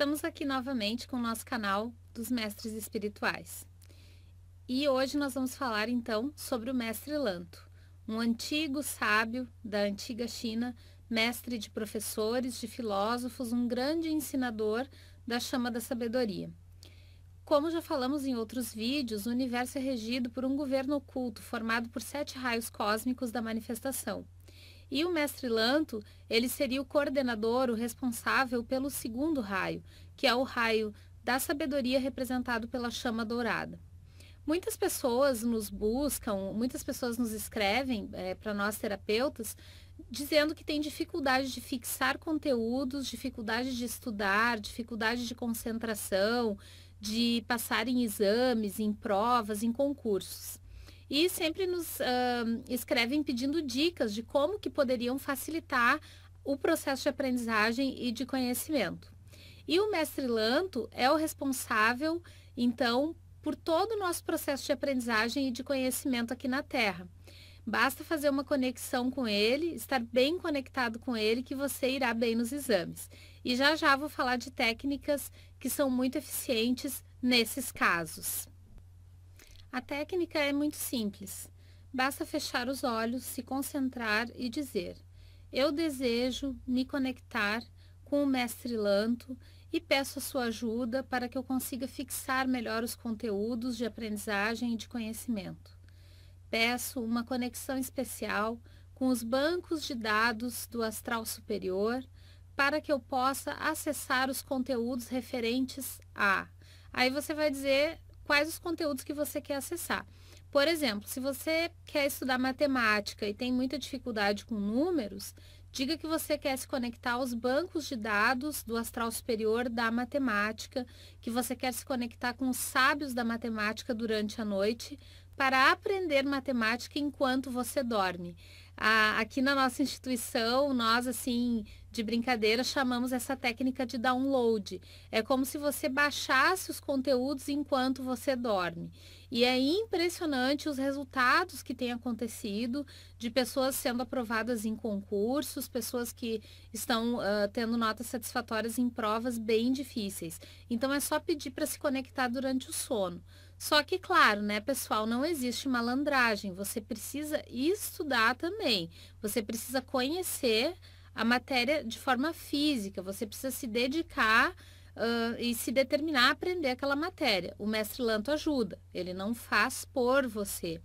Estamos aqui novamente com o nosso canal dos Mestres Espirituais. E hoje nós vamos falar então sobre o Mestre Lanto, um antigo sábio da antiga China, mestre de professores, de filósofos, um grande ensinador da chama da sabedoria. Como já falamos em outros vídeos, o universo é regido por um governo oculto formado por sete raios cósmicos da manifestação. E o mestre Lanto, ele seria o coordenador, o responsável pelo segundo raio, que é o raio da sabedoria representado pela chama dourada. Muitas pessoas nos buscam, muitas pessoas nos escrevem é, para nós terapeutas, dizendo que tem dificuldade de fixar conteúdos, dificuldade de estudar, dificuldade de concentração, de passar em exames, em provas, em concursos e sempre nos uh, escrevem pedindo dicas de como que poderiam facilitar o processo de aprendizagem e de conhecimento. E o mestre Lanto é o responsável, então, por todo o nosso processo de aprendizagem e de conhecimento aqui na Terra. Basta fazer uma conexão com ele, estar bem conectado com ele, que você irá bem nos exames. E já já vou falar de técnicas que são muito eficientes nesses casos. A técnica é muito simples. Basta fechar os olhos, se concentrar e dizer: Eu desejo me conectar com o mestre Lanto e peço a sua ajuda para que eu consiga fixar melhor os conteúdos de aprendizagem e de conhecimento. Peço uma conexão especial com os bancos de dados do astral superior para que eu possa acessar os conteúdos referentes a. Aí você vai dizer quais os conteúdos que você quer acessar. Por exemplo, se você quer estudar matemática e tem muita dificuldade com números, diga que você quer se conectar aos bancos de dados do astral superior da matemática, que você quer se conectar com os sábios da matemática durante a noite para aprender matemática enquanto você dorme. Ah, aqui na nossa instituição, nós assim de brincadeira, chamamos essa técnica de download. É como se você baixasse os conteúdos enquanto você dorme. E é impressionante os resultados que têm acontecido de pessoas sendo aprovadas em concursos, pessoas que estão uh, tendo notas satisfatórias em provas bem difíceis. Então é só pedir para se conectar durante o sono. Só que, claro, né, pessoal, não existe malandragem. Você precisa estudar também. Você precisa conhecer a matéria de forma física, você precisa se dedicar uh, e se determinar a aprender aquela matéria. O mestre Lanto ajuda, ele não faz por você,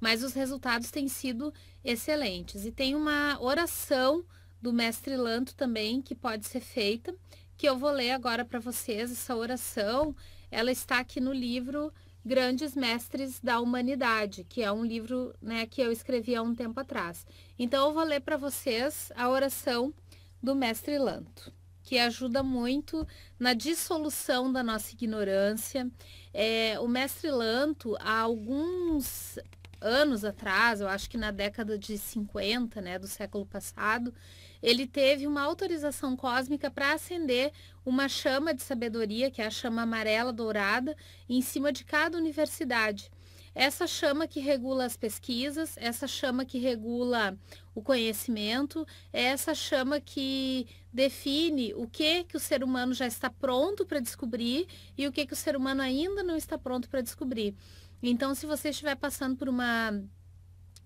mas os resultados têm sido excelentes. E tem uma oração do mestre Lanto também que pode ser feita, que eu vou ler agora para vocês. Essa oração, ela está aqui no livro Grandes Mestres da Humanidade, que é um livro né, que eu escrevi há um tempo atrás. Então, eu vou ler para vocês a oração do Mestre Lanto, que ajuda muito na dissolução da nossa ignorância. É, o Mestre Lanto, há alguns anos atrás, eu acho que na década de 50, né, do século passado, ele teve uma autorização cósmica para acender uma chama de sabedoria, que é a chama amarela dourada, em cima de cada universidade. Essa chama que regula as pesquisas, essa chama que regula o conhecimento, é essa chama que define o que que o ser humano já está pronto para descobrir e o que que o ser humano ainda não está pronto para descobrir. Então, se você estiver passando por uma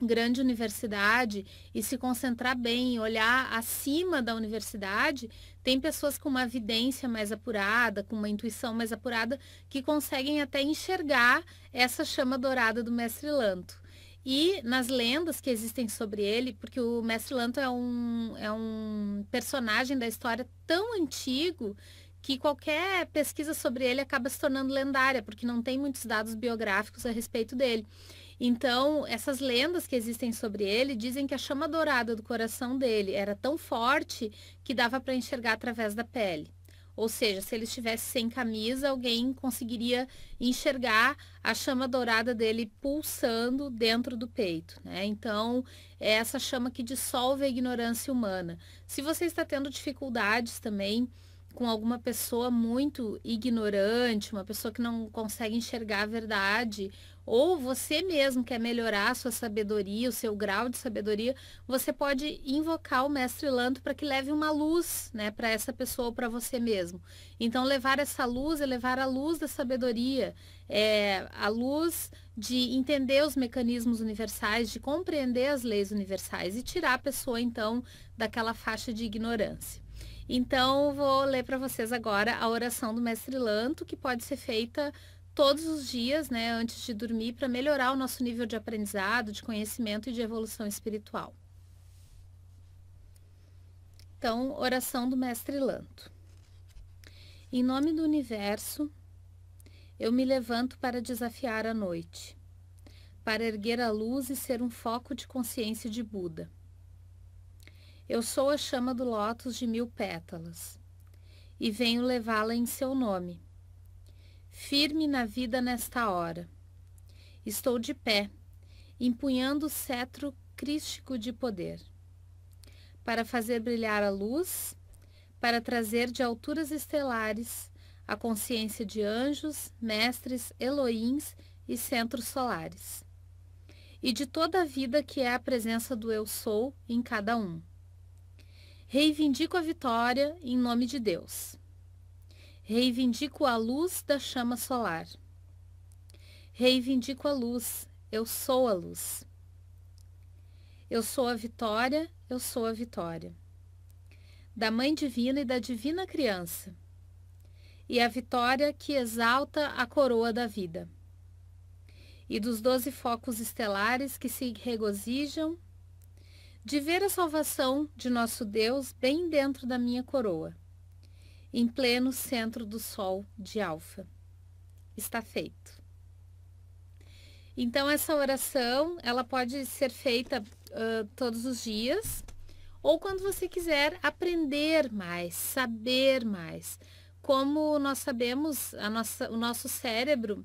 grande universidade e se concentrar bem, olhar acima da universidade, tem pessoas com uma evidência mais apurada, com uma intuição mais apurada, que conseguem até enxergar essa chama dourada do mestre Lanto. E nas lendas que existem sobre ele, porque o mestre Lanto é um, é um personagem da história tão antigo que qualquer pesquisa sobre ele acaba se tornando lendária, porque não tem muitos dados biográficos a respeito dele. Então, essas lendas que existem sobre ele dizem que a chama dourada do coração dele era tão forte que dava para enxergar através da pele. Ou seja, se ele estivesse sem camisa, alguém conseguiria enxergar a chama dourada dele pulsando dentro do peito. Né? Então, é essa chama que dissolve a ignorância humana. Se você está tendo dificuldades também com alguma pessoa muito ignorante, uma pessoa que não consegue enxergar a verdade, ou você mesmo quer melhorar a sua sabedoria, o seu grau de sabedoria, você pode invocar o mestre Lanto para que leve uma luz, né, para essa pessoa ou para você mesmo. Então levar essa luz é levar a luz da sabedoria, é a luz de entender os mecanismos universais, de compreender as leis universais e tirar a pessoa então daquela faixa de ignorância. Então, vou ler para vocês agora a oração do Mestre Lanto, que pode ser feita todos os dias, né, antes de dormir, para melhorar o nosso nível de aprendizado, de conhecimento e de evolução espiritual. Então, oração do Mestre Lanto. Em nome do universo, eu me levanto para desafiar a noite, para erguer a luz e ser um foco de consciência de Buda. Eu sou a chama do lótus de mil pétalas e venho levá-la em seu nome. Firme na vida nesta hora. Estou de pé, empunhando o cetro crístico de poder, para fazer brilhar a luz, para trazer de alturas estelares a consciência de anjos, mestres, Eloins e centros solares, e de toda a vida que é a presença do Eu Sou em cada um. Reivindico a vitória em nome de Deus. Reivindico a luz da chama solar. Reivindico a luz, eu sou a luz. Eu sou a vitória, eu sou a vitória. Da Mãe Divina e da Divina Criança. E a vitória que exalta a coroa da vida. E dos doze focos estelares que se regozijam de ver a salvação de nosso Deus bem dentro da minha coroa, em pleno centro do sol de Alfa. Está feito. Então essa oração, ela pode ser feita uh, todos os dias ou quando você quiser aprender mais, saber mais. Como nós sabemos, a nossa, o nosso cérebro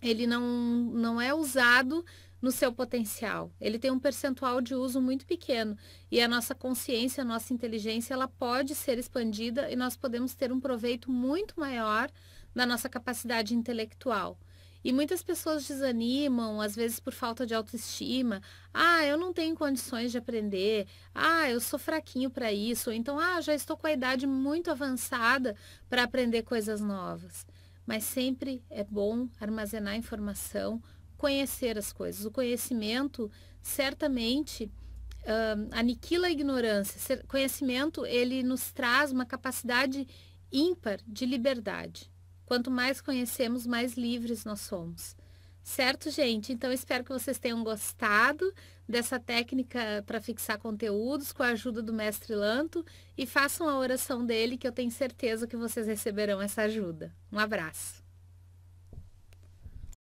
ele não, não é usado no seu potencial. Ele tem um percentual de uso muito pequeno e a nossa consciência, a nossa inteligência, ela pode ser expandida e nós podemos ter um proveito muito maior da nossa capacidade intelectual. E muitas pessoas desanimam, às vezes por falta de autoestima. Ah, eu não tenho condições de aprender. Ah, eu sou fraquinho para isso. Ou então, ah, já estou com a idade muito avançada para aprender coisas novas. Mas sempre é bom armazenar informação, conhecer as coisas. O conhecimento certamente uh, aniquila a ignorância. Conhecimento ele nos traz uma capacidade ímpar de liberdade. Quanto mais conhecemos, mais livres nós somos. Certo, gente? Então, espero que vocês tenham gostado dessa técnica para fixar conteúdos com a ajuda do mestre Lanto e façam a oração dele, que eu tenho certeza que vocês receberão essa ajuda. Um abraço.